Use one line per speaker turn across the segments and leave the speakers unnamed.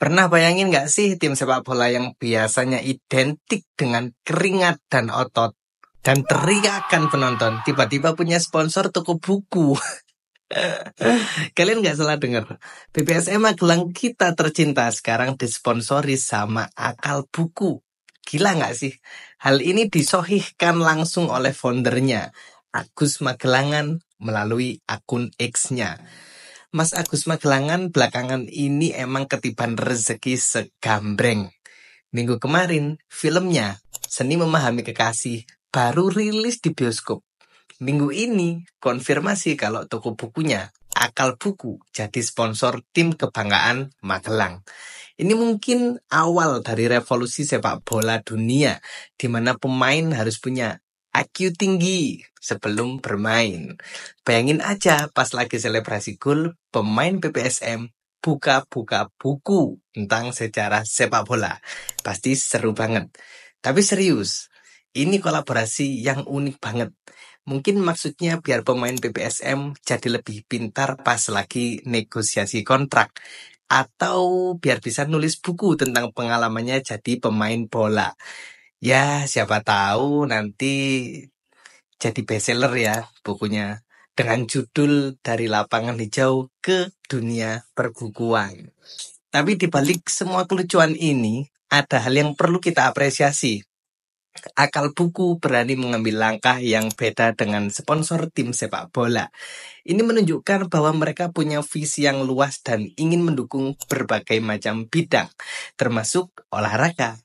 Pernah bayangin gak sih tim sepak bola yang biasanya identik dengan keringat dan otot dan teriakan penonton tiba-tiba punya sponsor toko buku? Kalian gak salah denger, BPSM Magelang kita tercinta sekarang disponsori sama Akal Buku. Gila gak sih? Hal ini disohihkan langsung oleh foundernya, Agus Magelangan, melalui akun X-nya. Mas Agus Magelangan belakangan ini emang ketiban rezeki segambreng. Minggu kemarin, filmnya Seni Memahami Kekasih baru rilis di bioskop. Minggu ini, konfirmasi kalau toko bukunya Akal Buku jadi sponsor tim kebanggaan Magelang. Ini mungkin awal dari revolusi sepak bola dunia, di mana pemain harus punya IQ tinggi sebelum bermain. Bayangin aja pas lagi selebrasi gol, pemain PPSM buka-buka buku tentang sejarah sepak bola. Pasti seru banget. Tapi serius, ini kolaborasi yang unik banget. Mungkin maksudnya biar pemain PPSM jadi lebih pintar pas lagi negosiasi kontrak atau biar bisa nulis buku tentang pengalamannya jadi pemain bola. Ya, siapa tahu nanti jadi bestseller ya bukunya. Dengan judul Dari Lapangan Hijau ke Dunia Perbukuan. Tapi di balik semua kelucuan ini, ada hal yang perlu kita apresiasi. Akal buku berani mengambil langkah yang beda dengan sponsor tim sepak bola. Ini menunjukkan bahwa mereka punya visi yang luas dan ingin mendukung berbagai macam bidang, termasuk olahraga.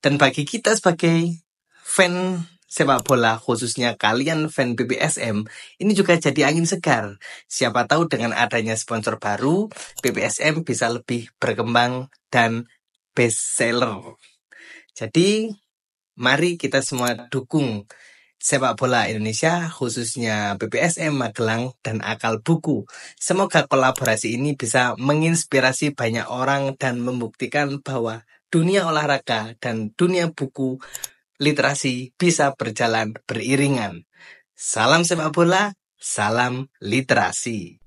Dan bagi kita sebagai fan sepak bola, khususnya kalian fan BPSM, ini juga jadi angin segar. Siapa tahu dengan adanya sponsor baru, BPSM bisa lebih berkembang dan best seller. Jadi, mari kita semua dukung sepak bola Indonesia, khususnya BPSM Magelang dan Akal Buku. Semoga kolaborasi ini bisa menginspirasi banyak orang dan membuktikan bahwa dunia olahraga dan dunia buku literasi bisa berjalan beriringan. Salam sepak bola, salam literasi.